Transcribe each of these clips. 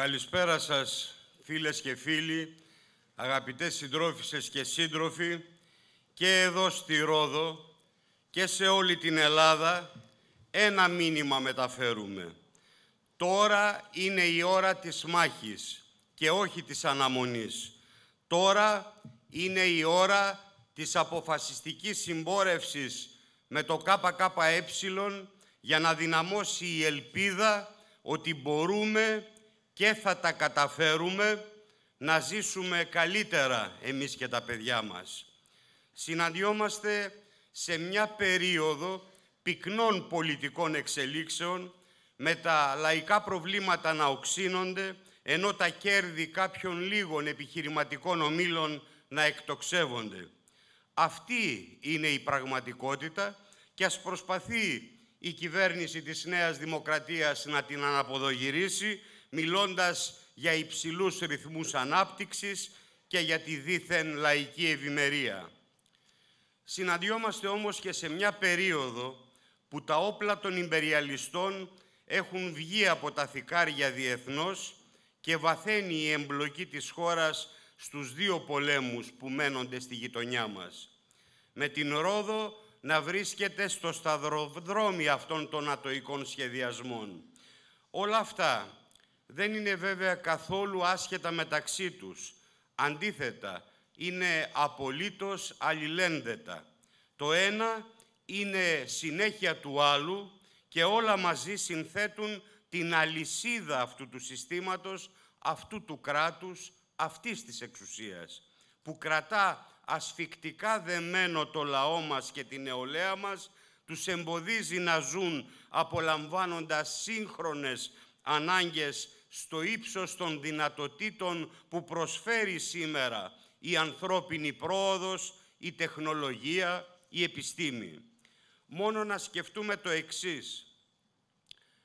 Καλησπέρα σας φίλες και φίλοι, αγαπητές συντρόφισσες και σύντροφοι και εδώ στη Ρόδο και σε όλη την Ελλάδα ένα μήνυμα μεταφέρουμε. Τώρα είναι η ώρα της μάχης και όχι της αναμονής. Τώρα είναι η ώρα της αποφασιστικής συμπόρευσης με το ΚΚΕ για να δυναμώσει η ελπίδα ότι μπορούμε και θα τα καταφέρουμε να ζήσουμε καλύτερα εμείς και τα παιδιά μας. Συναντιόμαστε σε μια περίοδο πυκνών πολιτικών εξελίξεων με τα λαϊκά προβλήματα να οξύνονται ενώ τα κέρδη κάποιων λίγων επιχειρηματικών ομήλων να εκτοξεύονται. Αυτή είναι η πραγματικότητα και ας προσπαθεί η κυβέρνηση της Νέας Δημοκρατίας να την αναποδογυρίσει μιλώντας για υψηλούς ρυθμούς ανάπτυξης και για τη δίθεν λαϊκή ευημερία. Συναντιόμαστε όμως και σε μια περίοδο που τα όπλα των υπεριαλιστών έχουν βγει από τα θικάρια διεθνώς και βαθαίνει η εμπλοκή της χώρας στους δύο πολέμους που μένονται στη γειτονιά μας. Με την Ρόδο να βρίσκεται στο σταδροδρόμι αυτών των ατοικών σχεδιασμών. Όλα αυτά δεν είναι βέβαια καθόλου άσχετα μεταξύ τους. Αντίθετα, είναι απολύτως αλληλένδετα. Το ένα είναι συνέχεια του άλλου και όλα μαζί συνθέτουν την αλυσίδα αυτού του συστήματος, αυτού του κράτους, αυτής της εξουσίας, που κρατά ασφικτικά δεμένο το λαό μας και την νεολαία μας, τους εμποδίζει να ζουν απολαμβάνοντας σύγχρονες ανάγκες στο ύψος των δυνατοτήτων που προσφέρει σήμερα η ανθρώπινη πρόοδος, η τεχνολογία, η επιστήμη. Μόνο να σκεφτούμε το εξής.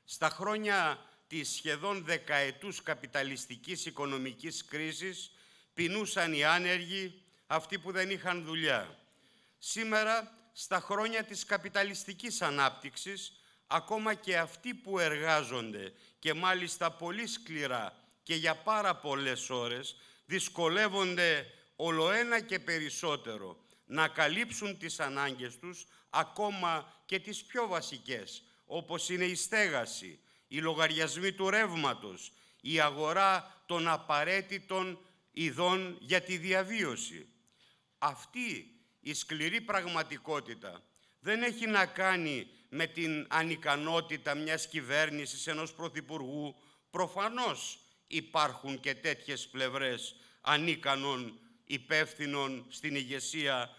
Στα χρόνια της σχεδόν δεκαετούς καπιταλιστικής οικονομικής κρίσης πεινούσαν οι άνεργοι, αυτοί που δεν είχαν δουλειά. Σήμερα, στα χρόνια της καπιταλιστικής ανάπτυξης, ακόμα και αυτοί που εργάζονται και μάλιστα πολύ σκληρά και για πάρα πολλές ώρες δυσκολεύονται ολοένα και περισσότερο να καλύψουν τις ανάγκες τους ακόμα και τις πιο βασικές όπως είναι η στέγαση, οι λογαριασμοί του ρεύματος, η αγορά των απαραίτητων ειδών για τη διαβίωση. Αυτή η σκληρή πραγματικότητα δεν έχει να κάνει με την ανικανότητα μιας κυβέρνησης, ενός πρωθυπουργού. Προφανώς υπάρχουν και τέτοιες πλευρές ανίκανων υπεύθυνων στην ηγεσία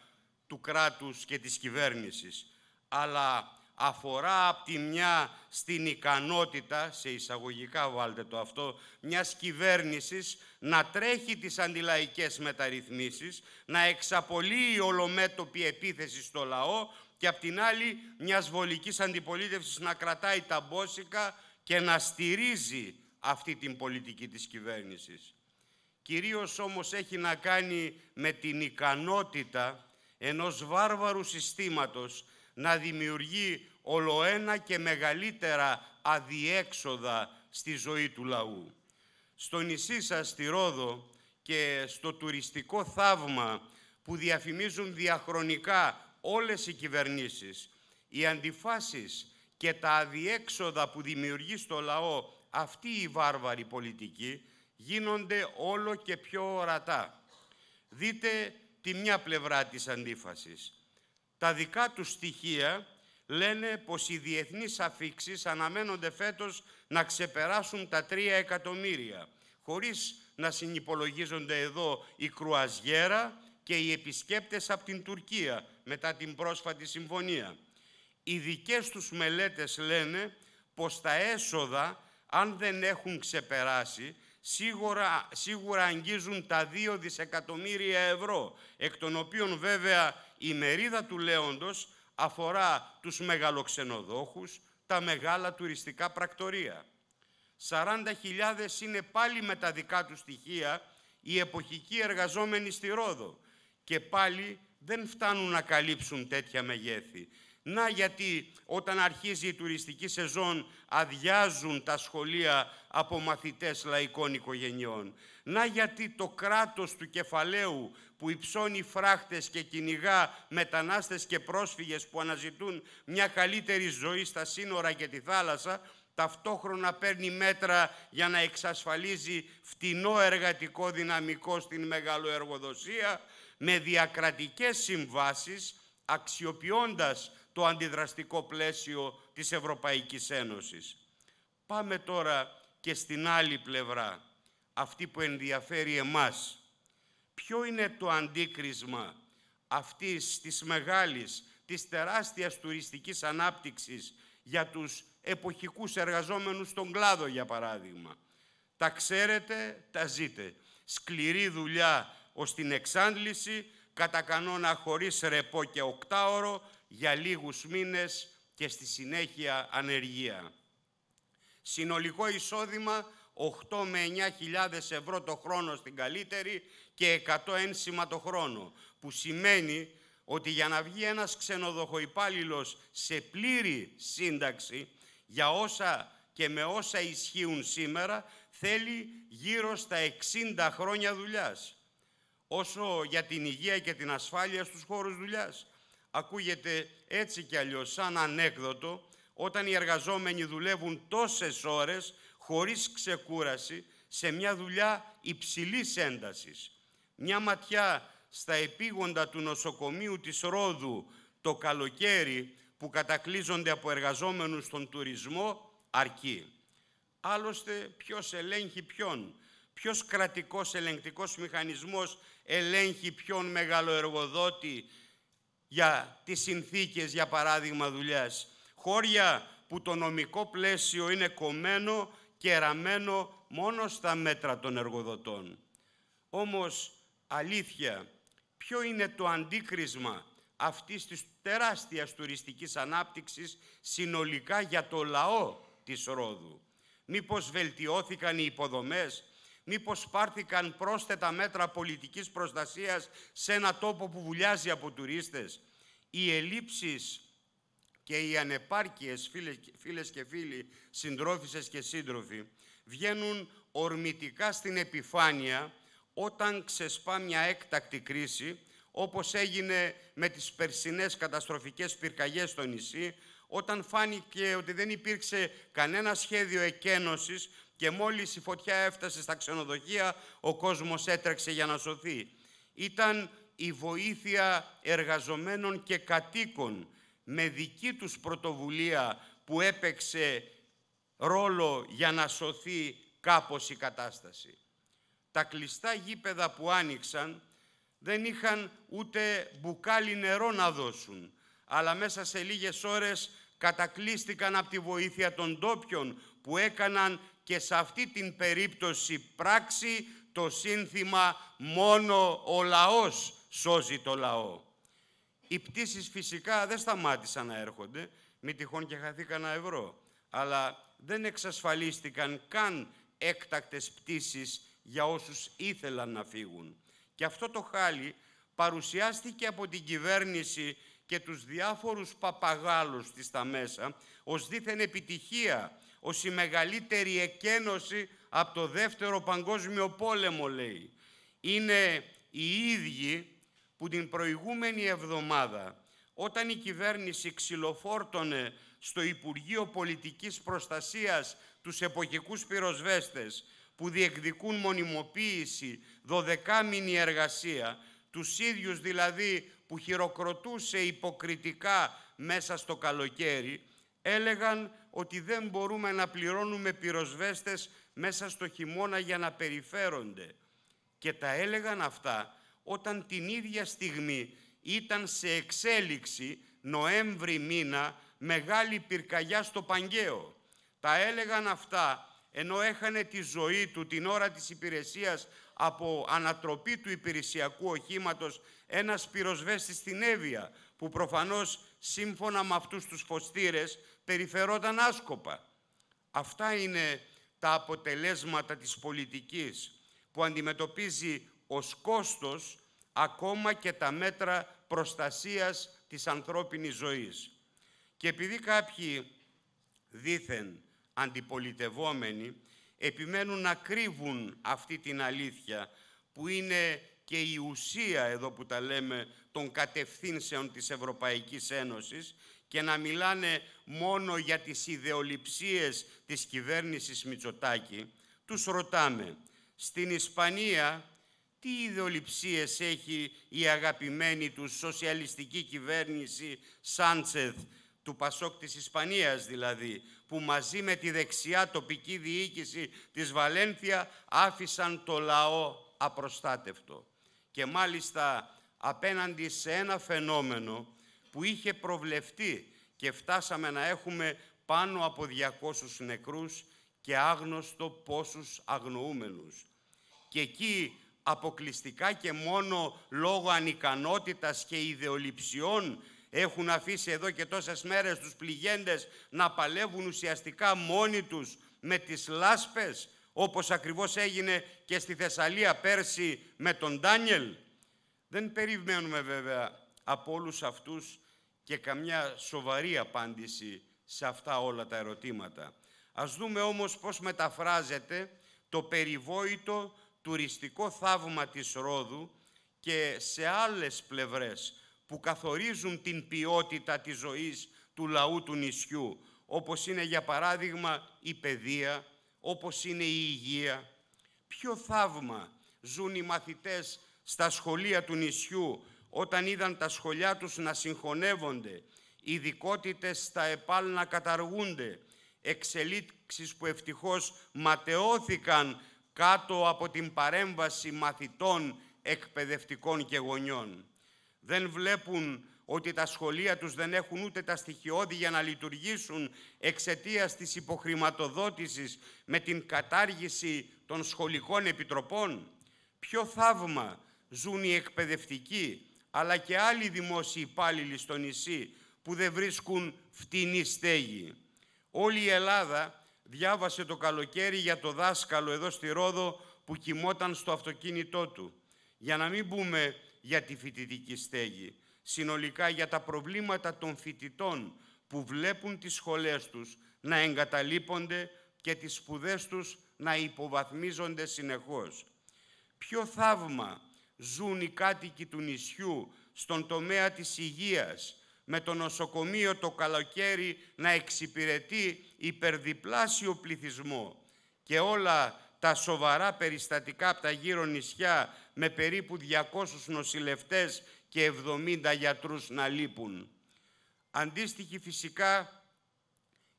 του κράτους και της κυβέρνησης. Αλλά αφορά από τη μια στην ικανότητα, σε εισαγωγικά βάλτε το αυτό, μιας κυβέρνησης να τρέχει τις αντιλαϊκές μεταρρυθμίσεις, να εξαπολύει ολομέτωπη επίθεση στο λαό, και απ' την άλλη μιας βολικής αντιπολίτευσης να κρατάει τα μπόσικα και να στηρίζει αυτή την πολιτική της κυβέρνησης. Κυρίως όμως έχει να κάνει με την ικανότητα ενός βάρβαρου συστήματος να δημιουργεί ολοένα και μεγαλύτερα αδιέξοδα στη ζωή του λαού. Στο νησί σας, στη Ρόδο, και στο τουριστικό θαύμα που διαφημίζουν διαχρονικά όλες οι κυβερνήσεις, οι αντιφάσεις και τα αδιέξοδα που δημιουργεί στο λαό αυτή η βάρβαρη πολιτική γίνονται όλο και πιο ορατά. Δείτε τη μια πλευρά της αντίφασης. Τα δικά τους στοιχεία λένε πως οι διεθνείς αφήξεις αναμένονται φέτος να ξεπεράσουν τα 3 εκατομμύρια, χωρίς να συνυπολογίζονται εδώ η κρουαζιέρα και οι επισκέπτες από την Τουρκία, μετά την πρόσφατη συμφωνία. Οι δικές τους μελέτες λένε πως τα έσοδα, αν δεν έχουν ξεπεράσει, σίγουρα, σίγουρα αγγίζουν τα 2 δισεκατομμύρια ευρώ, εκ των οποίων βέβαια η μερίδα του λέοντος αφορά τους μεγαλοξενοδόχους, τα μεγάλα τουριστικά πρακτορία. 40.000 είναι πάλι με τα δικά τους στοιχεία οι εποχικοί εργαζόμενοι στη Ρόδο και πάλι δεν φτάνουν να καλύψουν τέτοια μεγέθη. Να γιατί όταν αρχίζει η τουριστική σεζόν αδειάζουν τα σχολεία από μαθητές λαϊκών οικογενειών. Να γιατί το κράτος του κεφαλαίου που υψώνει φράχτες και κυνηγά μετανάστες και πρόσφυγες που αναζητούν μια καλύτερη ζωή στα σύνορα και τη θάλασσα, ταυτόχρονα παίρνει μέτρα για να εξασφαλίζει φτηνό εργατικό δυναμικό στην μεγαλοεργοδοσία, με διακρατικές συμβάσεις αξιοποιώντας το αντιδραστικό πλαίσιο της Ευρωπαϊκής Ένωσης. Πάμε τώρα και στην άλλη πλευρά, αυτή που ενδιαφέρει εμάς. Ποιο είναι το αντίκρισμα αυτής της μεγάλης, της τεράστιας τουριστικής ανάπτυξης για τους εποχικούς εργαζόμενους στον κλάδο, για παράδειγμα. Τα ξέρετε, τα ζείτε. Σκληρή δουλειά ως την εξάντληση, κατά κανόνα χωρίς ρεπό και οκτάωρο, για λίγους μήνες και στη συνέχεια ανεργία. Συνολικό εισόδημα 8 με 9.000 ευρώ το χρόνο στην καλύτερη και 100 ένσημα το χρόνο, που σημαίνει ότι για να βγει ένας ξενοδοχοϊπάλληλος σε πλήρη σύνταξη για όσα και με όσα ισχύουν σήμερα, θέλει γύρω στα 60 χρόνια δουλειάς όσο για την υγεία και την ασφάλεια στους χώρους δουλειάς. Ακούγεται έτσι κι αλλιώς σαν ανέκδοτο όταν οι εργαζόμενοι δουλεύουν τόσες ώρες χωρίς ξεκούραση σε μια δουλειά υψηλής έντασης. Μια ματιά στα επίγοντα του νοσοκομείου της Ρόδου το καλοκαίρι που κατακλείζονται από εργαζόμενους στον τουρισμό αρκεί. Άλλωστε ποιος ελέγχει ποιον, ποιος κρατικός ελεγκτικός μηχανισμός ελέγχει ποιον μεγαλοεργοδότη για τις συνθήκες, για παράδειγμα, δουλειάς. Χώρια που το νομικό πλαίσιο είναι κομμένο και ραμμένο μόνο στα μέτρα των εργοδοτών. Όμως, αλήθεια, ποιο είναι το αντίκρισμα αυτής της τεράστιας τουριστικής ανάπτυξης συνολικά για το λαό της Ρόδου. Μήπως βελτιώθηκαν οι υποδομές, μήπως πάρθηκαν πρόσθετα μέτρα πολιτικής προστασίας σε ένα τόπο που βουλιάζει από τουρίστες. Οι ελλείψεις και οι ανεπάρκειες, φίλες και φίλοι, συντρόφισσες και σύντροφοι, βγαίνουν ορμητικά στην επιφάνεια όταν ξεσπά μια έκτακτη κρίση, όπως έγινε με τις περσινές καταστροφικές πυρκαγιές στο νησί, όταν φάνηκε ότι δεν υπήρξε κανένα σχέδιο εκένωσης, και μόλις η φωτιά έφτασε στα ξενοδοχεία, ο κόσμος έτρεξε για να σωθεί. Ήταν η βοήθεια εργαζομένων και κατοίκων με δική τους πρωτοβουλία που έπαιξε ρόλο για να σωθεί κάπως η κατάσταση. Τα κλειστά γήπεδα που άνοιξαν δεν είχαν ούτε μπουκάλι νερό να δώσουν, αλλά μέσα σε λίγες ώρες κατακλείστηκαν από τη βοήθεια των ντόπιων που έκαναν και σε αυτή την περίπτωση πράξη το σύνθημα «Μόνο ο λαός σώζει το λαό». Οι πτήσεις φυσικά δεν σταμάτησαν να έρχονται, μη τυχόν και χαθήκανα ευρώ, αλλά δεν εξασφαλίστηκαν καν έκτακτες πτήσεις για όσους ήθελαν να φύγουν. Και αυτό το χάλι παρουσιάστηκε από την κυβέρνηση και τους διάφορους παπαγάλους της στα μέσα ως δίθεν επιτυχία ως η μεγαλύτερη εκένωση από το Δεύτερο Παγκόσμιο Πόλεμο, λέει. Είναι οι ίδιοι που την προηγούμενη εβδομάδα, όταν η κυβέρνηση ξυλοφόρτωνε στο Υπουργείο Πολιτικής Προστασίας τους εποχικούς πυροσβέστες που διεκδικούν μονιμοποίηση, δωδεκάμινη εργασία, τους ίδιους δηλαδή που χειροκροτούσε υποκριτικά μέσα στο καλοκαίρι, έλεγαν ότι δεν μπορούμε να πληρώνουμε πυροσβέστες μέσα στο χειμώνα για να περιφέρονται. Και τα έλεγαν αυτά όταν την ίδια στιγμή ήταν σε εξέλιξη Νοέμβρη μήνα μεγάλη πυρκαγιά στο Παγκαίο. Τα έλεγαν αυτά ενώ έχανε τη ζωή του την ώρα της υπηρεσίας από ανατροπή του υπηρεσιακού οχήματος ένας πυροσβέστης στην Εύβοια, που προφανώς σύμφωνα με αυτούς τους φωστήρες περιφερόταν άσκοπα. Αυτά είναι τα αποτελέσματα της πολιτικής που αντιμετωπίζει ως κόστος ακόμα και τα μέτρα προστασίας της ανθρώπινης ζωής. Και επειδή κάποιοι δήθεν αντιπολιτευόμενοι επιμένουν να κρύβουν αυτή την αλήθεια που είναι και η ουσία εδώ που τα λέμε των κατευθύνσεων της Ευρωπαϊκής Ένωσης και να μιλάνε μόνο για τις ιδεολειψίες της κυβέρνησης Μητσοτάκη, τους ρωτάμε, στην Ισπανία τι ιδεολειψίες έχει η αγαπημένη του σοσιαλιστική κυβέρνηση Σάντσεθ, του Πασόκ της Ισπανίας δηλαδή, που μαζί με τη δεξιά τοπική διοίκηση της Βαλένθια άφησαν το λαό απροστάτευτο και μάλιστα απέναντι σε ένα φαινόμενο που είχε προβλεφτεί και φτάσαμε να έχουμε πάνω από 200 νεκρούς και άγνωστο πόσους αγνοούμενους. Και εκεί αποκλειστικά και μόνο λόγω ανικανότητας και ιδεολειψιών έχουν αφήσει εδώ και τόσες μέρες τους πληγέντες να παλεύουν ουσιαστικά μόνοι τους με τις λάσπες όπως ακριβώς έγινε και στη Θεσσαλία πέρσι με τον Ντάνιελ. Δεν περιμένουμε βέβαια από όλους αυτούς και καμιά σοβαρή απάντηση σε αυτά όλα τα ερωτήματα. Ας δούμε όμως πώς μεταφράζεται το περιβόητο τουριστικό θαύμα της Ρόδου και σε άλλες πλευρές που καθορίζουν την ποιότητα της ζωής του λαού του νησιού, όπως είναι για παράδειγμα η παιδεία, όπως είναι η υγεία. Ποιο θαύμα ζουν οι μαθητές στα σχολεία του νησιού όταν είδαν τα σχολιά τους να συγχωνεύονται, ειδικότητες στα ΕΠΑΛ να καταργούνται, εξελίξεις που ευτυχώς ματαιώθηκαν κάτω από την παρέμβαση μαθητών, εκπαιδευτικών και γονιών. Δεν βλέπουν ότι τα σχολεία τους δεν έχουν ούτε τα στοιχειώδη για να λειτουργήσουν εξαιτίας της υποχρηματοδότησης με την κατάργηση των σχολικών επιτροπών. Ποιο θαύμα ζουν οι εκπαιδευτικοί, αλλά και άλλοι δημόσιοι υπάλληλοι στο νησί που δεν βρίσκουν φτηνή στέγη. Όλη η Ελλάδα διάβασε το καλοκαίρι για το δάσκαλο εδώ στη Ρόδο που κοιμόταν στο αυτοκίνητό του. Για να μην πούμε για τη φοιτητική στέγη συνολικά για τα προβλήματα των φοιτητών που βλέπουν τις σχολές τους να εγκαταλείπονται και τις σπουδές τους να υποβαθμίζονται συνεχώς. Ποιο θαύμα ζουν οι κάτοικοι του νησιού στον τομέα της υγείας, με το νοσοκομείο το καλοκαίρι να εξυπηρετεί υπερδιπλάσιο πληθυσμό και όλα τα σοβαρά περιστατικά από τα γύρω νησιά με περίπου 200 νοσηλευτές και 70 γιατρούς να λείπουν. Αντίστοιχη φυσικά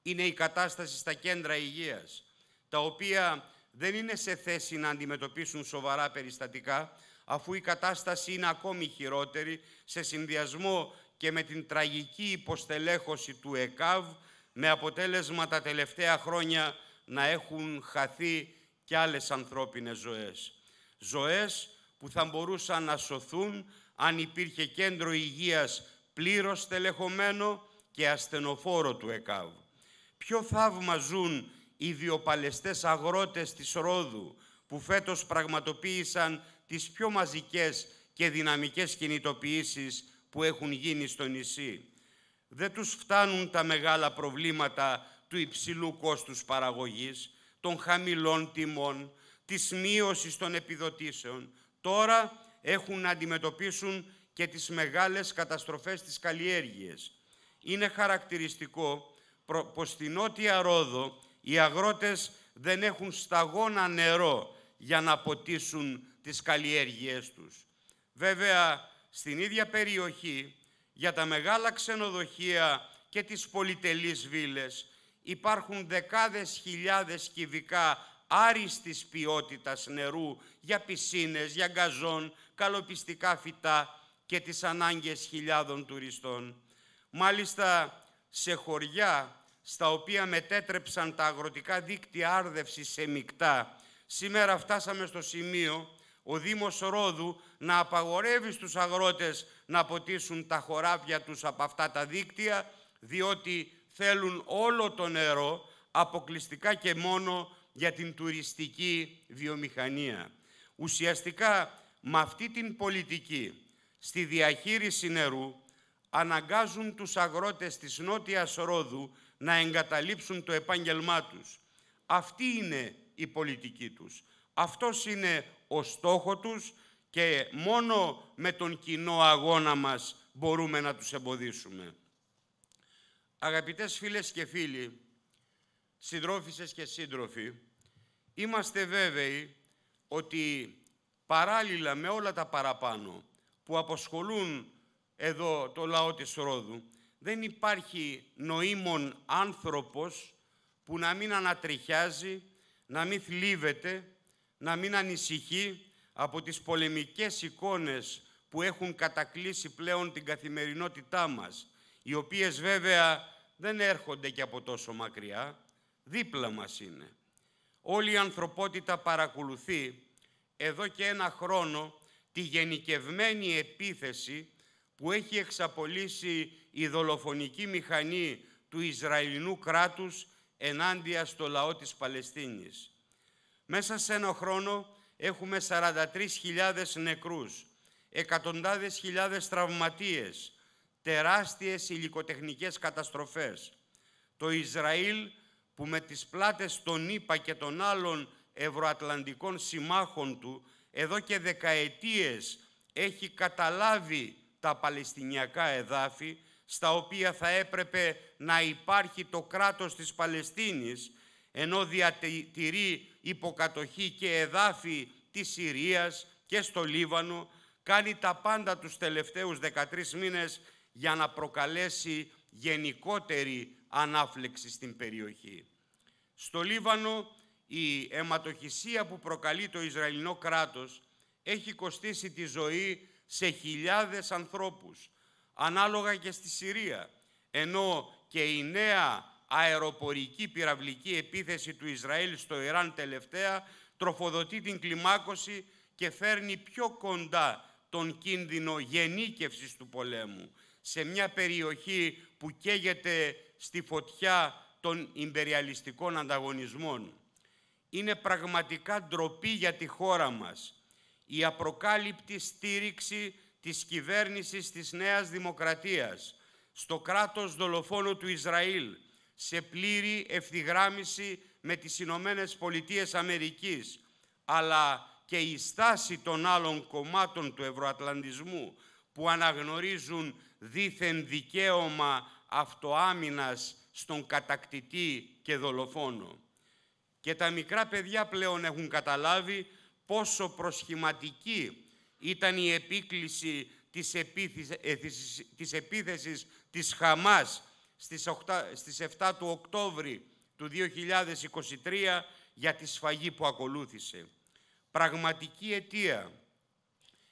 είναι η κατάσταση στα κέντρα υγείας, τα οποία δεν είναι σε θέση να αντιμετωπίσουν σοβαρά περιστατικά, αφού η κατάσταση είναι ακόμη χειρότερη σε συνδυασμό και με την τραγική υποστελέχωση του ΕΚΑΒ, με αποτέλεσμα τα τελευταία χρόνια να έχουν χαθεί και άλλες ανθρώπινες ζωές. Ζωές που θα μπορούσαν να σωθούν αν υπήρχε κέντρο υγείας πλήρως τελεχωμένο και ασθενοφόρο του ΕΚΑΒ. Ποιο θαύμα ζουν οι βιοπαλαιστές αγρότες της Ρόδου που φέτος πραγματοποίησαν τις πιο μαζικές και δυναμικές κινητοποιήσεις που έχουν γίνει στο νησί. Δεν τους φτάνουν τα μεγάλα προβλήματα του υψηλού κόστους παραγωγής, των χαμηλών τιμών, της μείωσης των επιδοτήσεων. Τώρα έχουν να αντιμετωπίσουν και τις μεγάλες καταστροφές της καλλιέργειας. Είναι χαρακτηριστικό πως στη Νότια Ρόδο οι αγρότες δεν έχουν σταγόνα νερό για να ποτίσουν τις καλλιέργειές τους. Βέβαια, στην ίδια περιοχή, για τα μεγάλα ξενοδοχεία και τις πολυτελείς βίλες, υπάρχουν δεκάδες χιλιάδες κυβικά άριστης ποιότητας νερού για πισίνες, για γκαζόν, καλοπιστικά φυτά και τις ανάγκες χιλιάδων τουριστών. Μάλιστα σε χωριά στα οποία μετέτρεψαν τα αγροτικά δίκτυα άρδευσης σε μεικτά, σήμερα φτάσαμε στο σημείο ο Δήμος Ρόδου να απαγορεύει στους αγρότες να ποτίσουν τα χωράφια τους από αυτά τα δίκτυα, διότι θέλουν όλο το νερό αποκλειστικά και μόνο για την τουριστική βιομηχανία. Ουσιαστικά με αυτή την πολιτική στη διαχείριση νερού αναγκάζουν τους αγρότες της Νότιας Ρόδου να εγκαταλείψουν το επάγγελμά τους. Αυτή είναι η πολιτική τους. Αυτός είναι ο στόχο τους και μόνο με τον κοινό αγώνα μας μπορούμε να τους εμποδίσουμε. Αγαπητές φίλες και φίλοι, συντρόφισσες και σύντροφοι, είμαστε βέβαιοι ότι παράλληλα με όλα τα παραπάνω που αποσχολούν εδώ το λαό της Ρόδου, δεν υπάρχει νοήμων άνθρωπος που να μην ανατριχιάζει, να μην θλίβεται, να μην ανησυχεί από τις πολεμικές εικόνες που έχουν κατακλείσει πλέον την καθημερινότητά μας, οι οποίες βέβαια δεν έρχονται και από τόσο μακριά, δίπλα μας είναι. Όλη η ανθρωπότητα παρακολουθεί εδώ και ένα χρόνο τη γενικευμένη επίθεση που έχει εξαπολύσει η δολοφονική μηχανή του Ισραηλινού κράτους ενάντια στο λαό της Παλαιστίνης. Μέσα σε ένα χρόνο έχουμε 43.000 νεκρούς, εκατοντάδες χιλιάδες τραυματίες, τεράστιες υλικοτεχνικές καταστροφές. Το Ισραήλ που με τις πλάτες των ΗΠΑ και των άλλων ευρωατλαντικών συμμάχων του εδώ και δεκαετίες έχει καταλάβει τα παλαιστινιακά εδάφη στα οποία θα έπρεπε να υπάρχει το κράτος της Παλαιστίνης ενώ διατηρεί υποκατοχή και εδάφη της Συρίας και στο Λίβανο, κάνει τα πάντα τους τελευταίους 13 μήνες για να προκαλέσει γενικότερη ανάφλεξη στην περιοχή. Στο Λίβανο, η αιματοχυσία που προκαλεί το Ισραηλινό κράτος έχει κοστίσει τη ζωή σε χιλιάδες ανθρώπους, ανάλογα και στη Συρία, ενώ και η νέα αεροπορική πυραυλική επίθεση του Ισραήλ στο Ιράν τελευταία τροφοδοτεί την κλιμάκωση και φέρνει πιο κοντά τον κίνδυνο γενίκευσης του πολέμου σε μια περιοχή που καίγεται στη φωτιά των ιμπεριαλιστικών ανταγωνισμών. Είναι πραγματικά ντροπή για τη χώρα μας η απροκάλυπτη στήριξη της κυβέρνησης της Νέας Δημοκρατίας στο κράτος δολοφόνου του Ισραήλ σε πλήρη ευθυγράμμιση με τις Ηνωμένες Πολιτείες Αμερικής αλλά και η στάση των άλλων κομμάτων του Ευρωατλαντισμού που αναγνωρίζουν δίθεν δικαίωμα αυτοάμυνας στον κατακτητή και δολοφόνο. Και τα μικρά παιδιά πλέον έχουν καταλάβει πόσο προσχηματική ήταν η επίκληση της, επίθεσης, της επίθεσης της Χαμάς στις, στις 7 του Οκτώβρη του 2023 για τη σφαγή που ακολούθησε. Πραγματική αιτία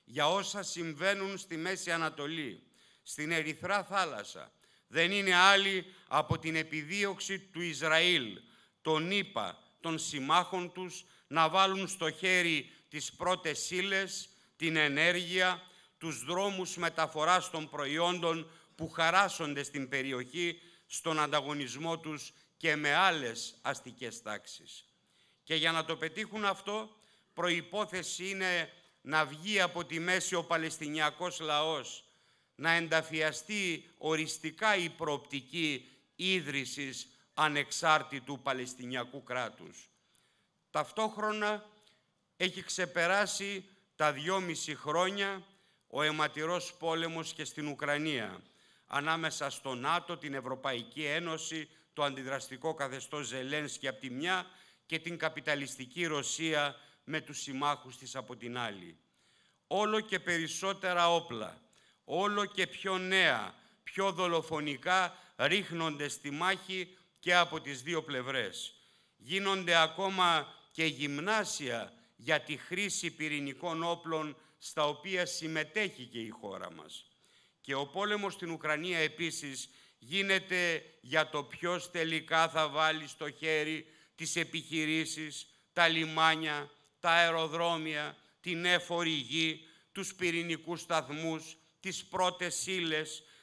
για όσα συμβαίνουν στη Μέση Ανατολή, στην Ερυθρά Θάλασσα, δεν είναι άλλη από την επιδίωξη του Ισραήλ, των ΗΠΑ, των συμμάχων τους, να βάλουν στο χέρι τις πρώτες ύλες, την ενέργεια, τους δρόμους μεταφοράς των προϊόντων που χαράσσονται στην περιοχή, στον ανταγωνισμό τους και με άλλες αστικές τάξεις. Και για να το πετύχουν αυτό, προϋπόθεση είναι να βγει από τη μέση ο Παλαιστινιακός λαός, να ενταφιαστεί οριστικά η προοπτική ίδρυσης ανεξάρτητου Παλαιστινιακού κράτους. Ταυτόχρονα έχει ξεπεράσει τα δυόμιση χρόνια ο αιματηρός πόλεμος και στην Ουκρανία, ανάμεσα στο ΝΑΤΟ, την Ευρωπαϊκή Ένωση, το αντιδραστικό καθεστώς Ζελένσκι από τη μια και την καπιταλιστική Ρωσία με τους συμμάχους της από την άλλη. Όλο και περισσότερα όπλα, όλο και πιο νέα, πιο δολοφονικά ρίχνονται στη μάχη και από τις δύο πλευρές. Γίνονται ακόμα και γυμνάσια για τη χρήση πυρηνικών όπλων στα οποία συμμετέχει και η χώρα μας. Και ο πόλεμος στην Ουκρανία επίσης γίνεται για το ποιος τελικά θα βάλει στο χέρι τις επιχειρήσεις, τα λιμάνια, τα αεροδρόμια, την έφορη γη, τους πυρηνικούς σταθμούς, τις πρώτες ύλες,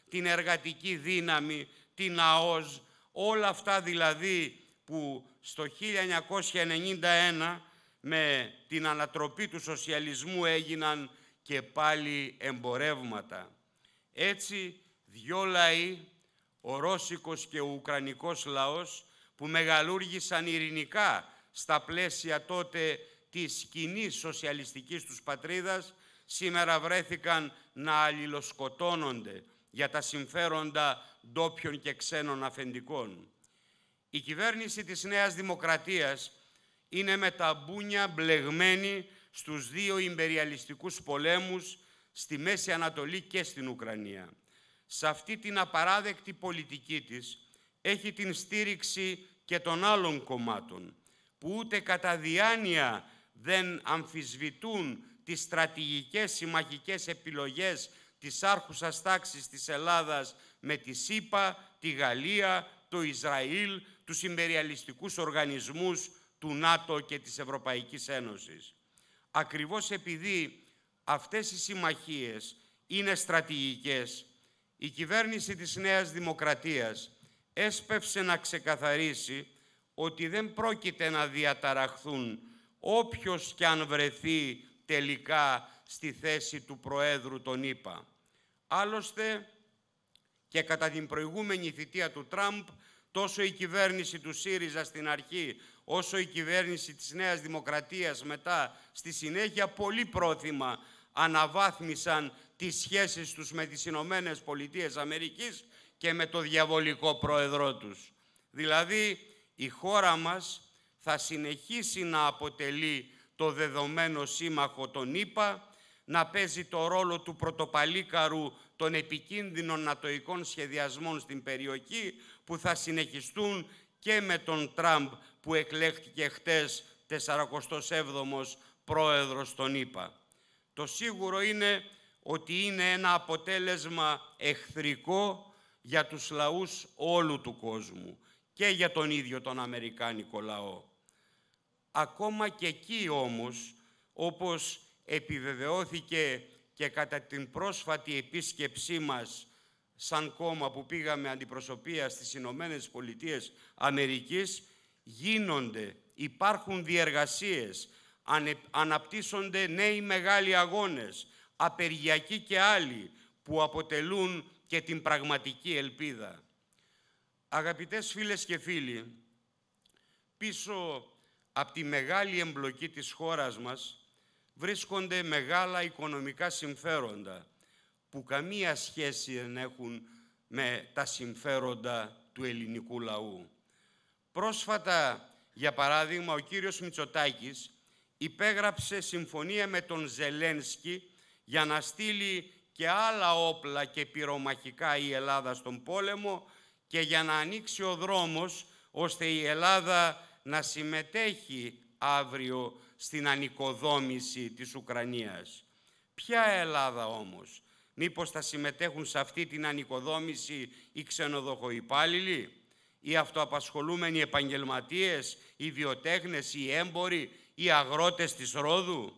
την εργατική δύναμη, την ΑΟΖ, όλα αυτά δηλαδή που στο 1991 με την ανατροπή του σοσιαλισμού έγιναν και πάλι εμπορεύματα. Έτσι, δυο λαοί, ο Ρώσικος και ο Ουκρανικός λαός, που μεγαλούργησαν ειρηνικά στα πλαίσια τότε της κοινή σοσιαλιστικής τους πατρίδας σήμερα βρέθηκαν να αλληλοσκοτώνονται για τα συμφέροντα ντόπιων και ξένων αφεντικών. Η κυβέρνηση της Νέας Δημοκρατίας είναι με τα μπούνια μπλεγμένη στους δύο ιμπεριαλιστικούς πολέμους στη Μέση Ανατολή και στην Ουκρανία. Σε αυτή την απαράδεκτη πολιτική της έχει την στήριξη και των άλλων κομμάτων, που ούτε κατά διάνοια δεν αμφισβητούν τις στρατηγικές συμμαχικές επιλογές της άρχουσας τάξης της Ελλάδας με τη ΣΥΠΑ, τη Γαλλία, το Ισραήλ, τους ημεριαλιστικούς οργανισμούς του ΝΑΤΟ και της Ευρωπαϊκής Ένωσης. Ακριβώς επειδή αυτές οι συμμαχίες είναι στρατηγικές, η κυβέρνηση της Νέας Δημοκρατίας έσπευσε να ξεκαθαρίσει ότι δεν πρόκειται να διαταραχθούν όποιος κι αν βρεθεί τελικά στη θέση του Προέδρου τον ΗΠΑ. Άλλωστε και κατά την προηγούμενη θητεία του Τραμπ τόσο η κυβέρνηση του ΣΥΡΙΖΑ στην αρχή όσο η κυβέρνηση της Νέας Δημοκρατίας μετά στη συνέχεια πολύ πρόθυμα αναβάθμισαν τις σχέσεις τους με τις Ηνωμένες Πολιτείες Αμερικής και με το διαβολικό πρόεδρό τους. Δηλαδή η χώρα μας θα συνεχίσει να αποτελεί το δεδομένο σύμμαχο των ΗΠΑ, να παίζει το ρόλο του πρωτοπαλίκαρου των επικίνδυνων νατοικών σχεδιασμών στην περιοχή, που θα συνεχιστούν και με τον Τραμπ που εκλέχτηκε χτες 47ος πρόεδρος των ΗΠΑ. Το σίγουρο είναι ότι είναι ένα αποτέλεσμα εχθρικό για τους λαούς όλου του κόσμου και για τον ίδιο τον Αμερικάνικο λαό. Ακόμα και εκεί όμως, όπως επιβεβαιώθηκε και κατά την πρόσφατη επίσκεψή μας σαν κόμμα που πήγαμε αντιπροσωπεία στις Ηνωμένες Πολιτείες Αμερικής, γίνονται, υπάρχουν διεργασίες, αναπτύσσονται νέοι μεγάλοι αγώνες, απεργιακοί και άλλοι, που αποτελούν και την πραγματική ελπίδα. Αγαπητές φίλες και φίλοι, πίσω από τη μεγάλη εμπλοκή της χώρας μας βρίσκονται μεγάλα οικονομικά συμφέροντα που καμία σχέση δεν έχουν με τα συμφέροντα του ελληνικού λαού. Πρόσφατα, για παράδειγμα, ο κύριος Μητσοτάκης υπέγραψε συμφωνία με τον Ζελένσκι για να στείλει και άλλα όπλα και πυρομαχικά η Ελλάδα στον πόλεμο και για να ανοίξει ο δρόμος ώστε η Ελλάδα να συμμετέχει αύριο στην ανοικοδόμηση της Ουκρανίας. Ποια Ελλάδα όμως, μήπως θα συμμετέχουν σε αυτή την ανοικοδόμηση οι ξενοδοχοϊπάλληλοι, οι αυτοαπασχολούμενοι επαγγελματίες, οι βιοτέχνες, οι έμποροι, οι αγρότες της Ρόδου.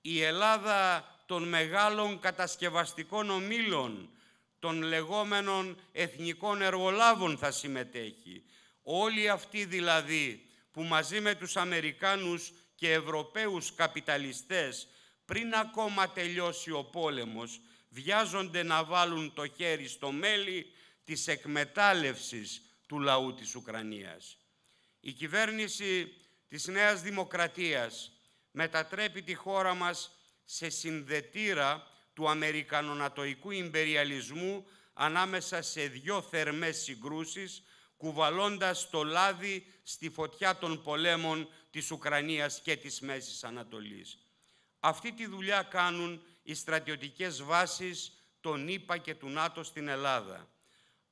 Η Ελλάδα των μεγάλων κατασκευαστικών ομίλων, των λεγόμενων εθνικών εργολάβων θα συμμετέχει. Όλοι αυτοί δηλαδή που μαζί με τους Αμερικάνους και Ευρωπαίους καπιταλιστές πριν ακόμα τελειώσει ο πόλεμος βιάζονται να βάλουν το χέρι στο μέλι της εκμετάλλευσης του λαού της Ουκρανίας. Η κυβέρνηση της Νέας Δημοκρατίας μετατρέπει τη χώρα μας σε συνδετήρα του Αμερικανονατοϊκού Ιμπεριαλισμού ανάμεσα σε δυο θερμές συγκρούσεις κουβαλώντας το λάδι στη φωτιά των πολέμων της Ουκρανίας και της Μέσης Ανατολής. Αυτή τη δουλειά κάνουν οι στρατιωτικές βάσεις των ΗΠΑ και του ΝΑΤΟ στην Ελλάδα.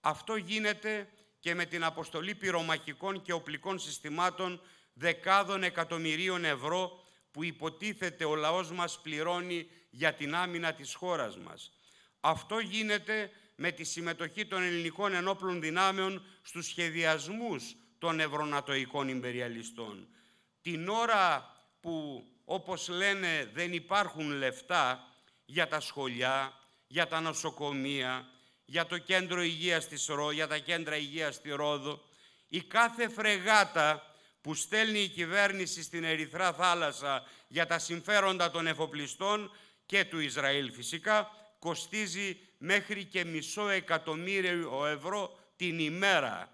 Αυτό γίνεται και με την αποστολή πυρομαχικών και οπλικών συστημάτων δεκάδων εκατομμυρίων ευρώ που υποτίθεται ο λαός μας πληρώνει για την άμυνα της χώρας μας. Αυτό γίνεται με τη συμμετοχή των ελληνικών ενόπλων δυνάμεων στους σχεδιασμούς των ευρωνατοϊκών υπεριαλιστών. Την ώρα που, όπως λένε, δεν υπάρχουν λεφτά για τα σχολιά, για τα νοσοκομεία, για το κέντρο υγείας της Ρό, για τα κέντρα υγείας στη Ρόδο, η κάθε φρεγάτα που στέλνει η κυβέρνηση στην Ερυθρά θάλασσα για τα συμφέροντα των εφοπλιστών και του Ισραήλ φυσικά, κοστίζει μέχρι και μισό εκατομμύριο ευρώ την ημέρα.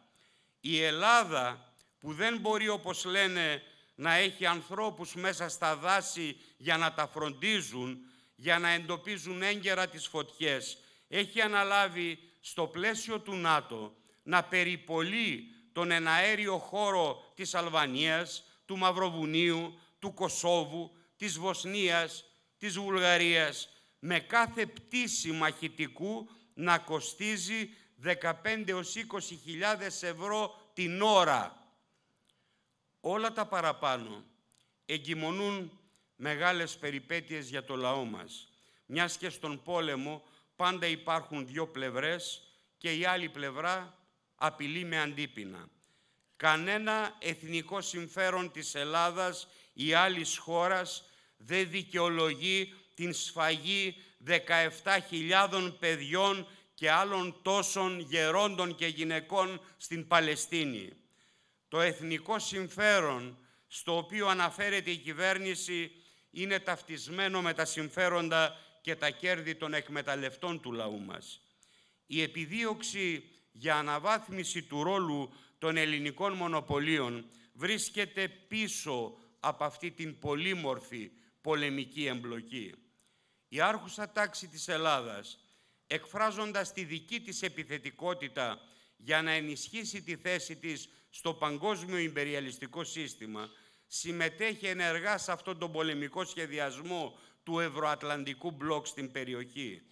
Η Ελλάδα που δεν μπορεί όπως λένε να έχει ανθρώπους μέσα στα δάση για να τα φροντίζουν, για να εντοπίζουν έγκαιρα τις φωτιές, έχει αναλάβει στο πλαίσιο του ΝΑΤΟ να περιπολεί τον εναέριο χώρο της Αλβανίας, του Μαυροβουνίου, του Κωσόβου, της Βοσνίας, της Βουλγαρίας με κάθε πτήση μαχητικού να κοστίζει 15 έως 20 χιλιάδες ευρώ την ώρα. Όλα τα παραπάνω εγκυμονούν μεγάλες περιπέτειες για το λαό μας. Μιας και στον πόλεμο πάντα υπάρχουν δύο πλευρές και η άλλη πλευρά απειλεί με αντίπεινα. Κανένα εθνικό συμφέρον της Ελλάδας ή άλλης χώρας δεν δικαιολογεί την σφαγή 17.000 παιδιών και άλλων τόσων γερόντων και γυναικών στην Παλαιστίνη. Το εθνικό συμφέρον στο οποίο αναφέρεται η κυβέρνηση είναι ταυτισμένο με τα συμφέροντα και τα κέρδη των εκμεταλλευτών του λαού μας. Η επιδίωξη για αναβάθμιση του ρόλου των ελληνικών μονοπωλίων βρίσκεται πίσω από αυτή την πολύμορφη πολεμική εμπλοκή η άρχουσα τάξη της Ελλάδας, εκφράζοντας τη δική της επιθετικότητα για να ενισχύσει τη θέση της στο παγκόσμιο υπεριαλιστικό σύστημα, συμμετέχει ενεργά σε αυτόν τον πολεμικό σχεδιασμό του ευρωατλαντικού μπλοκ στην περιοχή.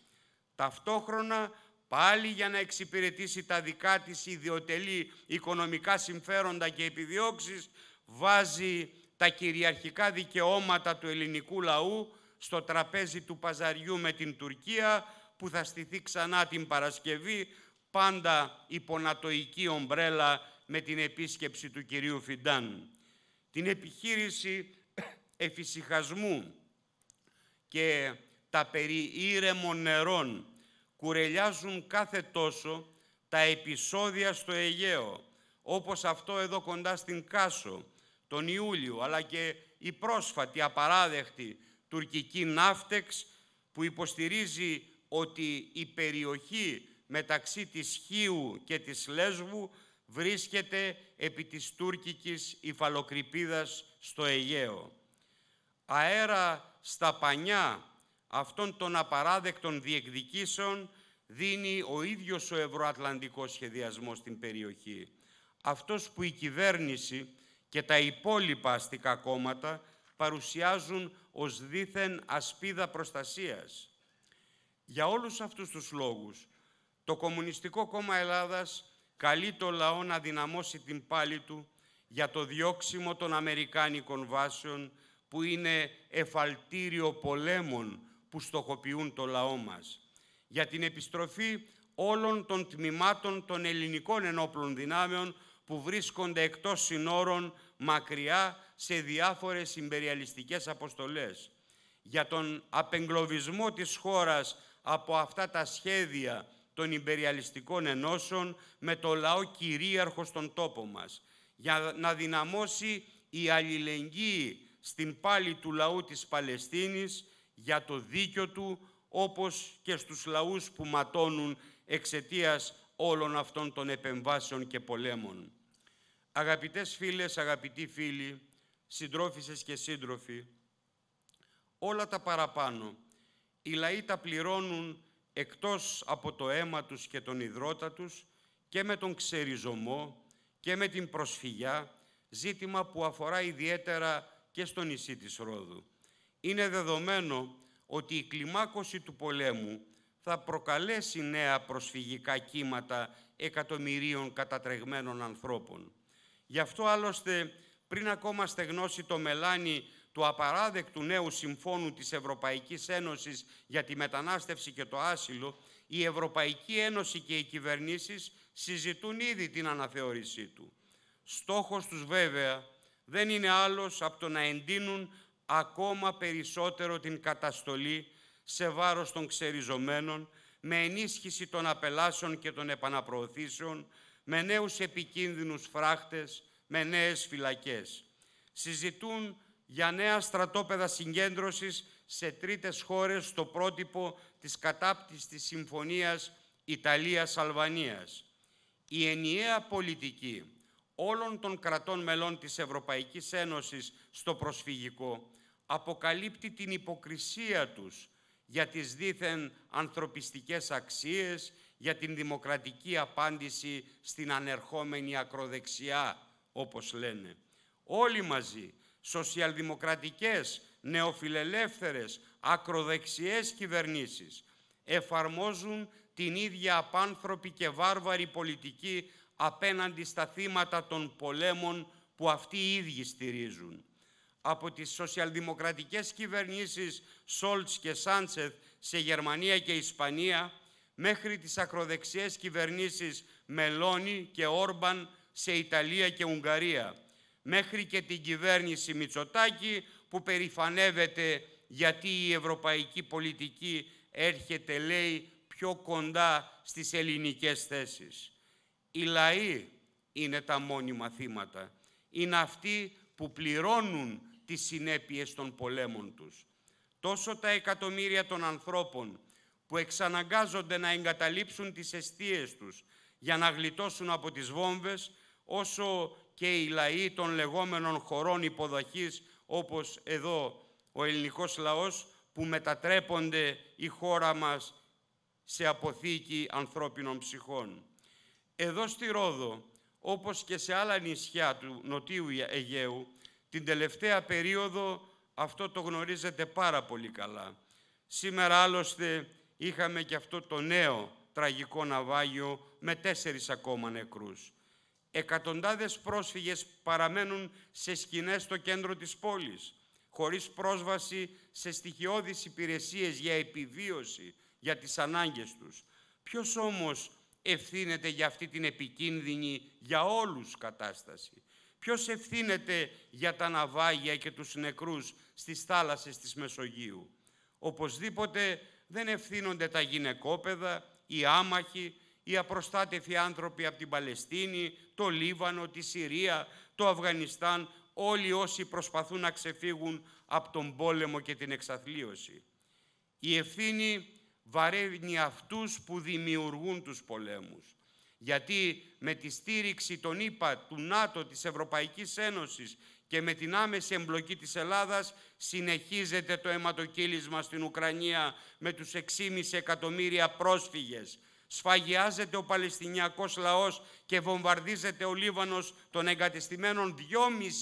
Ταυτόχρονα, πάλι για να εξυπηρετήσει τα δικά της ιδιωτελή οικονομικά συμφέροντα και επιδιώξεις, βάζει τα κυριαρχικά δικαιώματα του ελληνικού λαού στο τραπέζι του παζαριού με την Τουρκία που θα στηθεί ξανά την Παρασκευή πάντα υπονατοϊκή ομπρέλα με την επίσκεψη του κυρίου Φιντάν. Την επιχείρηση εφησυχασμού και τα περί ήρεμων νερών κουρελιάζουν κάθε τόσο τα επεισόδια στο Αιγαίο, όπως αυτό εδώ κοντά στην Κάσο, τον Ιούλιο, αλλά και η πρόσφατη, απαράδεκτη τουρκική ναύτεξ που υποστηρίζει ότι η περιοχή μεταξύ της Χίου και της Λέσβου βρίσκεται επί της τουρκικής υφαλοκρηπίδας στο Αιγαίο. Αέρα στα πανιά αυτών των απαράδεκτων διεκδικήσεων δίνει ο ίδιος ο ευρωατλαντικός σχεδιασμός στην περιοχή. Αυτός που η κυβέρνηση και τα υπόλοιπα αστικά κόμματα παρουσιάζουν ως δίθεν ασπίδα προστασίας. Για όλους αυτούς τους λόγους, το Κομμουνιστικό Κόμμα Ελλάδας καλεί το λαό να δυναμώσει την πάλη του για το διώξιμο των Αμερικάνικων βάσεων που είναι εφαλτήριο πολέμων που στοχοποιούν το λαό μας. Για την επιστροφή όλων των τμήματων των ελληνικών ενόπλων δυνάμεων που βρίσκονται εκτός συνόρων μακριά σε διάφορες συμπεριαλιστικές αποστολές. Για τον απεγκλωβισμό της χώρας από αυτά τα σχέδια των υπεριαλιστικών ενώσεων με το λαό κυρίαρχο στον τόπο μας, για να δυναμώσει η αλληλεγγύη στην πάλη του λαού της Παλαιστίνης για το δίκιο του, όπως και στους λαούς που ματώνουν εξαιτίας όλων αυτών των επεμβάσεων και πολέμων. Αγαπητές φίλες, αγαπητοί φίλοι, συντρόφισσες και σύντροφοι, όλα τα παραπάνω οι λαοί τα πληρώνουν εκτός από το αίμα τους και τον υδρότα τους και με τον ξεριζωμό και με την προσφυγιά, ζήτημα που αφορά ιδιαίτερα και στο νησί της Ρόδου. Είναι δεδομένο ότι η κλιμάκωση του πολέμου θα προκαλέσει νέα προσφυγικά κύματα εκατομμυρίων κατατρεγμένων ανθρώπων. Γι' αυτό άλλωστε πριν ακόμα στεγνώσει το μελάνι του απαράδεκτου νέου συμφώνου της Ευρωπαϊκής Ένωσης για τη μετανάστευση και το άσυλο, η Ευρωπαϊκή Ένωση και οι κυβερνήσεις συζητούν ήδη την αναθεώρησή του. Στόχος τους βέβαια δεν είναι άλλος από το να εντείνουν ακόμα περισσότερο την καταστολή σε βάρος των ξεριζωμένων, με ενίσχυση των απελάσεων και των επαναπροωθήσεων, με νέους επικίνδυνους φράχτες, με νέες φυλακές. Συζητούν για νέα στρατόπεδα συγκέντρωσης σε τρίτες χώρες στο πρότυπο της της συμφωνιας συμφωνίας Ιταλίας-Αλβανίας. Η ενιαία πολιτική όλων των κρατών μελών της Ευρωπαϊκής Ένωσης στο προσφυγικό αποκαλύπτει την υποκρισία τους για τις δίθεν ανθρωπιστικές αξίες, για την δημοκρατική απάντηση στην ανερχόμενη ακροδεξιά, όπως λένε. Όλοι μαζί, σοσιαλδημοκρατικές, νεοφιλελεύθερες, ακροδεξιές κυβερνήσεις, εφαρμόζουν την ίδια απάνθρωπη και βάρβαρη πολιτική απέναντι στα θύματα των πολέμων που αυτοί οι ίδιοι στηρίζουν από τις σοσιαλδημοκρατικές κυβερνήσεις Σόλτς και Σάντσεθ σε Γερμανία και Ισπανία μέχρι τις ακροδεξιές κυβερνήσεις Μελώνη και Όρμπαν σε Ιταλία και Ουγγαρία μέχρι και την κυβέρνηση Μητσοτάκη που περηφανεύεται γιατί η ευρωπαϊκή πολιτική έρχεται, λέει, πιο κοντά στις ελληνικές θέσεις. Οι λαοί είναι τα μόνιμα θύματα. Είναι αυτοί που πληρώνουν τις συνέπειες των πολέμων τους. Τόσο τα εκατομμύρια των ανθρώπων που εξαναγκάζονται να εγκαταλείψουν τις αιστείες τους για να γλιτώσουν από τις βόμβες, όσο και οι λαοί των λεγόμενων χωρών υποδοχής, όπως εδώ ο ελληνικός λαός, που μετατρέπονται η χώρα μας σε αποθήκη ανθρώπινων ψυχών. Εδώ στη Ρόδο, όπως και σε άλλα νησιά του Νοτίου Αιγαίου, την τελευταία περίοδο αυτό το γνωρίζετε πάρα πολύ καλά. Σήμερα άλλωστε είχαμε και αυτό το νέο τραγικό ναυάγιο με τέσσερις ακόμα νεκρούς. Εκατοντάδες πρόσφυγες παραμένουν σε σκηνές στο κέντρο της πόλης, χωρίς πρόσβαση σε στοιχειώδεις υπηρεσίες για επιβίωση, για τις ανάγκες τους. Ποιος όμως ευθύνεται για αυτή την επικίνδυνη για όλους κατάσταση. Ποιος ευθύνεται για τα ναυάγια και τους νεκρούς στις θάλασσες της Μεσογείου. Οπωσδήποτε δεν ευθύνονται τα γυναικόπαιδα, οι άμαχοι, οι απροστάτευοι άνθρωποι από την Παλαιστίνη, το Λίβανο, τη Συρία, το Αφγανιστάν, όλοι όσοι προσπαθούν να ξεφύγουν από τον πόλεμο και την εξαθλίωση. Η ευθύνη βαραίνει αυτούς που δημιουργούν τους πολέμους γιατί με τη στήριξη των ΗΠΑ, του ΝΑΤΟ, της Ευρωπαϊκής Ένωσης και με την άμεση εμπλοκή της Ελλάδας συνεχίζεται το αιματοκύλισμα στην Ουκρανία με τους 6,5 εκατομμύρια πρόσφυγες. Σφαγιάζεται ο Παλαιστινιακός λαός και βομβαρδίζεται ο Λίβανος των εγκατεστημένων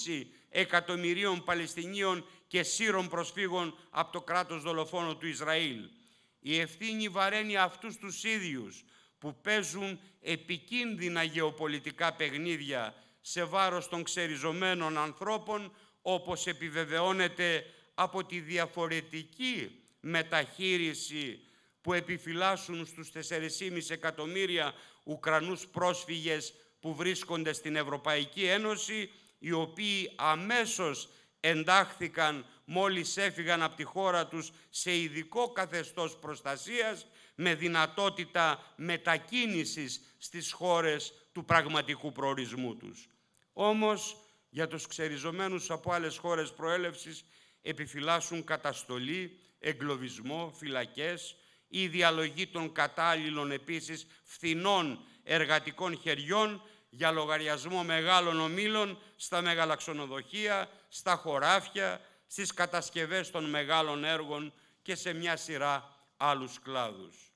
2,5 εκατομμυρίων Παλαιστινίων και Σύρων προσφύγων από το κράτος δολοφόνο του Ισραήλ. Η ευθύνη βαραίνει αυτούς τους ίδιους που παίζουν επικίνδυνα γεωπολιτικά παιχνίδια σε βάρος των ξεριζωμένων ανθρώπων, όπως επιβεβαιώνεται από τη διαφορετική μεταχείριση που επιφυλάσσουν στους 4,5 εκατομμύρια Ουκρανούς πρόσφυγες που βρίσκονται στην Ευρωπαϊκή Ένωση, οι οποίοι αμέσως εντάχθηκαν μόλις έφυγαν από τη χώρα τους σε ειδικό καθεστώς προστασίας με δυνατότητα μετακίνησης στις χώρες του πραγματικού προορισμού τους. Όμως, για τους ξεριζωμένους από άλλες χώρες προέλευσης επιφυλάσσουν καταστολή, εγκλωβισμό, φυλακές ή διαλογή των κατάλληλων επίσης φθηνών εργατικών χεριών για λογαριασμό μεγάλων ομήλων στα ξενοδοχεία στα χωράφια, στις κατασκευές των μεγάλων έργων και σε μια σειρά άλλους κλάδους.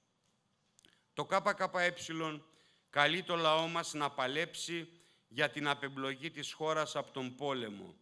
Το ΚΚΕ καλεί το λαό μας να παλέψει για την απεμπλογή της χώρας από τον πόλεμο,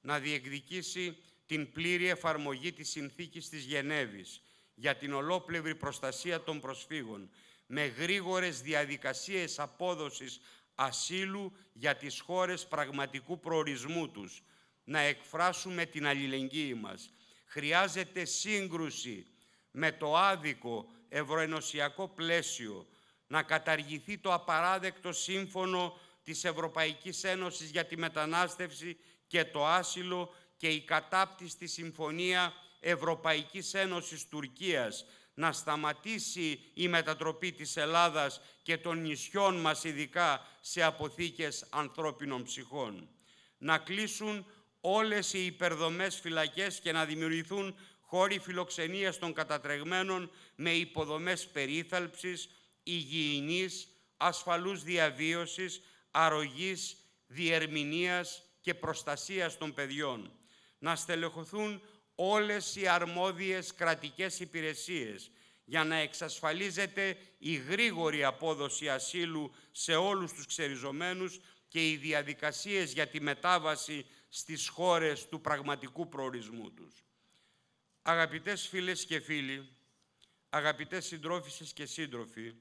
να διεκδικήσει την πλήρη εφαρμογή της συνθήκης της Γενέβης για την ολόπλευρη προστασία των προσφύγων, με γρήγορες διαδικασίες απόδοσης ασύλου για τις χώρες πραγματικού προορισμού τους, να εκφράσουμε την αλληλεγγύη μας. Χρειάζεται σύγκρουση με το άδικο ευρωενωσιακό πλαίσιο να καταργηθεί το απαράδεκτο σύμφωνο της Ευρωπαϊκής Ένωσης για τη μετανάστευση και το άσυλο και η κατάπτυστη συμφωνία Ευρωπαϊκής Ένωσης Τουρκίας να σταματήσει η μετατροπή της Ελλάδας και των νησιών μας ειδικά σε αποθήκες ανθρώπινων ψυχών. Να κλείσουν όλες οι υπερδομές φυλακές και να δημιουργηθούν χώροι φιλοξενίας των κατατρεγμένων με υποδομές περίθαλψης, υγιεινής, ασφαλούς διαβίωσης, αρρωγής, διερμηνίας και προστασίας των παιδιών. Να στελεχωθούν όλες οι αρμόδιες κρατικές υπηρεσίες για να εξασφαλίζεται η γρήγορη απόδοση ασύλου σε όλους τους ξεριζωμένους και οι διαδικασίες για τη μετάβαση στις χώρες του πραγματικού προορισμού τους. Αγαπητές φίλες και φίλοι, αγαπητές συντρόφισσες και σύντροφοι,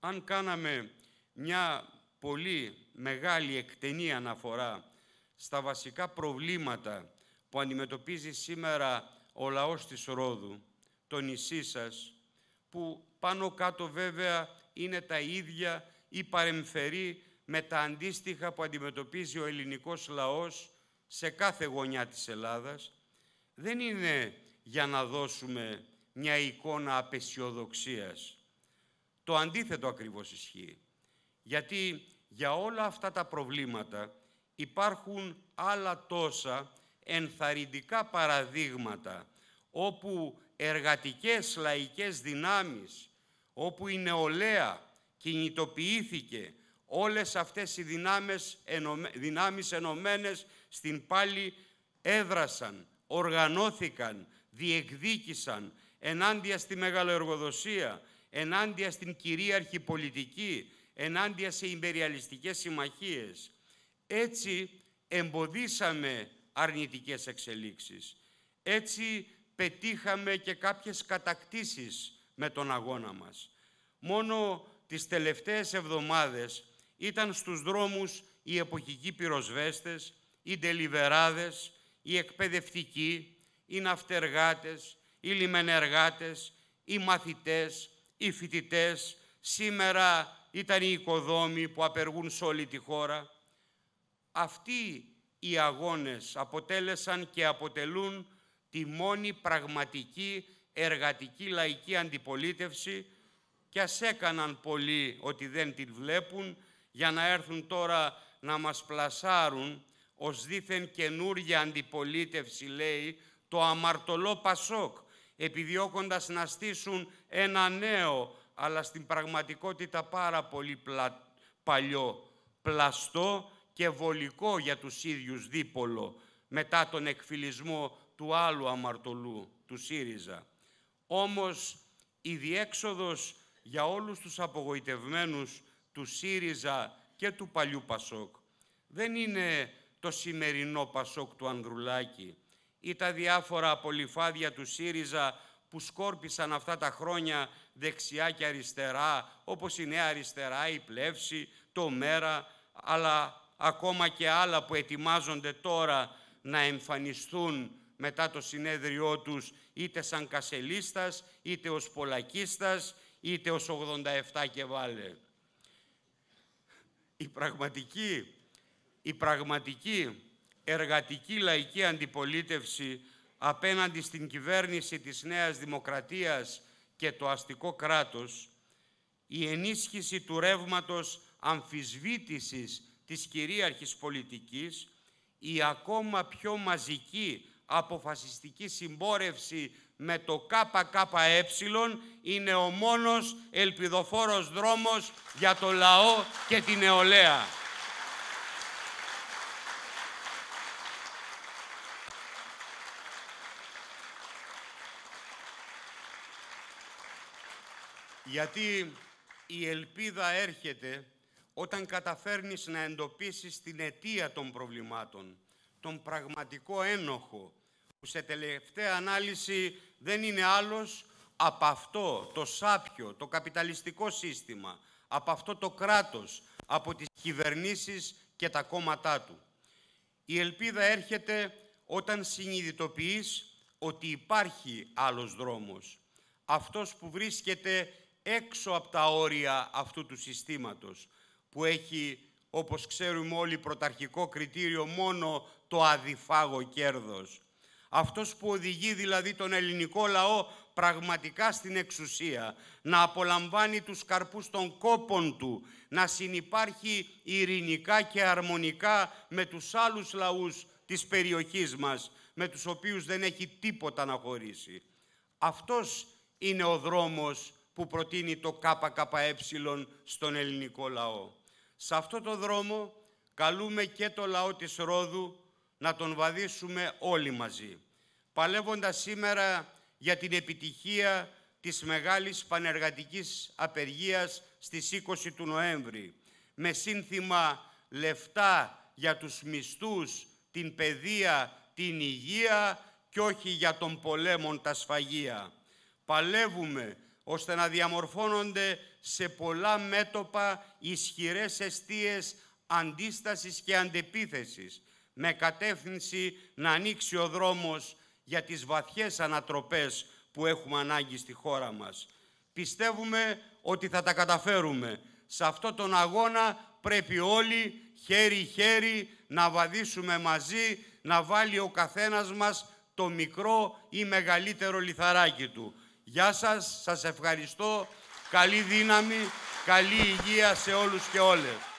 αν κάναμε μια πολύ μεγάλη εκτενή αναφορά στα βασικά προβλήματα που αντιμετωπίζει σήμερα ο λαός της Ρόδου, το νησί σας, που πάνω κάτω βέβαια είναι τα ίδια ή παρεμφερεί με τα αντίστοιχα που αντιμετωπίζει ο ελληνικός λαός σε κάθε γωνιά της Ελλάδας, δεν είναι για να δώσουμε μια εικόνα απεσιοδοξίας. Το αντίθετο ακριβώς ισχύει. Γιατί για όλα αυτά τα προβλήματα υπάρχουν άλλα τόσα ενθαρρυντικά παραδείγματα όπου εργατικές λαϊκές δυνάμεις, όπου η νεολαία κινητοποιήθηκε όλες αυτές οι δυνάμεις, ενωμέ, δυνάμεις ενωμένες στην πάλι έδρασαν, οργανώθηκαν, διεκδίκησαν ενάντια στη μεγαλοεργοδοσία, ενάντια στην κυρίαρχη πολιτική, ενάντια σε υπεριαλιστικές συμμαχίες. Έτσι εμποδίσαμε αρνητικές εξελίξεις. Έτσι πετύχαμε και κάποιες κατακτήσεις με τον αγώνα μας. Μόνο τις τελευταίες εβδομάδες ήταν στους δρόμους οι εποχικοί πυροσβέστες, οι τελιβεράδες, οι εκπαιδευτικοί, οι ναυτεργάτες, οι λιμενεργάτες, οι μαθητές, οι φοιτητές. Σήμερα ήταν οι οικοδόμοι που απεργούν σε όλη τη χώρα. Αυτοί οι αγώνες αποτέλεσαν και αποτελούν τη μόνη πραγματική εργατική λαϊκή αντιπολίτευση και ας έκαναν πολλοί ότι δεν την βλέπουν, για να έρθουν τώρα να μας πλασάρουν ως δήθεν καινούργια αντιπολίτευση, λέει, το αμαρτωλό Πασόκ, επιδιώκοντας να στήσουν ένα νέο, αλλά στην πραγματικότητα πάρα πολύ παλιό, πλαστό και βολικό για τους ίδιους δίπολο, μετά τον εκφυλισμό του άλλου αμαρτωλού, του ΣΥΡΙΖΑ. Όμως η διέξοδος για όλους τους απογοητευμένους του ΣΥΡΙΖΑ και του παλιού ΠΑΣΟΚ. Δεν είναι το σημερινό ΠΑΣΟΚ του Ανδρουλάκη ή τα διάφορα απολυφάδια του ΣΥΡΙΖΑ που σκόρπισαν αυτά τα χρόνια δεξιά και αριστερά, όπως η Νέα Αριστερά, η Πλεύση, το ΜΕΡΑ, αλλά ακόμα και άλλα που ετοιμάζονται τώρα να εμφανιστούν μετά το συνέδριό τους είτε σαν κασελίστας, είτε ως πολακίστας, είτε ως 87 και η πραγματική, η πραγματική εργατική λαϊκή αντιπολίτευση απέναντι στην κυβέρνηση της Νέας Δημοκρατίας και το αστικό κράτος, η ενίσχυση του ρεύματος αμφισβήτησης της κυρίαρχης πολιτικής, η ακόμα πιο μαζική αποφασιστική συμπόρευση με το ΚΚΕ είναι ο μόνος ελπιδοφόρος δρόμος για το λαό και την νεολαία. Γιατί η ελπίδα έρχεται όταν καταφέρνεις να εντοπίσεις την αιτία των προβλημάτων, τον πραγματικό ένοχο, που σε τελευταία ανάλυση δεν είναι άλλος από αυτό το σάπιο, το καπιταλιστικό σύστημα, από αυτό το κράτος, από τις κυβερνήσεις και τα κόμματά του. Η ελπίδα έρχεται όταν συνειδητοποιείς ότι υπάρχει άλλος δρόμος. Αυτός που βρίσκεται έξω από τα όρια αυτού του συστήματος, που έχει, όπως ξέρουμε όλοι, πρωταρχικό κριτήριο μόνο το αδιφάγο κέρδος. Αυτός που οδηγεί δηλαδή τον ελληνικό λαό πραγματικά στην εξουσία, να απολαμβάνει τους καρπούς των κόπων του, να συνυπάρχει ειρηνικά και αρμονικά με τους άλλους λαούς της περιοχής μας, με τους οποίους δεν έχει τίποτα να χωρίσει. Αυτός είναι ο δρόμος που προτείνει το ΚΚΕ στον ελληνικό λαό. Σε αυτό το δρόμο καλούμε και το λαό της Ρόδου να τον βαδίσουμε όλοι μαζί, παλεύοντας σήμερα για την επιτυχία της μεγάλης πανεργατικής απεργίας στις 20 του Νοέμβρη, με σύνθημα «Λεφτά για τους μισθούς, την παιδεία, την υγεία και όχι για τον πολέμων τα σφαγεία». Παλεύουμε ώστε να διαμορφώνονται σε πολλά μέτωπα ισχυρές αιστείες αντίστασης και αντεπίθεσης, με κατεύθυνση να ανοίξει ο δρόμος για τις βαθιές ανατροπές που έχουμε ανάγκη στη χώρα μας. Πιστεύουμε ότι θα τα καταφέρουμε. Σε αυτό τον αγώνα πρέπει όλοι χέρι-χέρι να βαδίσουμε μαζί, να βάλει ο καθένας μας το μικρό ή μεγαλύτερο λιθαράκι του. Γεια σας, σας ευχαριστώ. Καλή δύναμη, καλή υγεία σε όλους και όλες.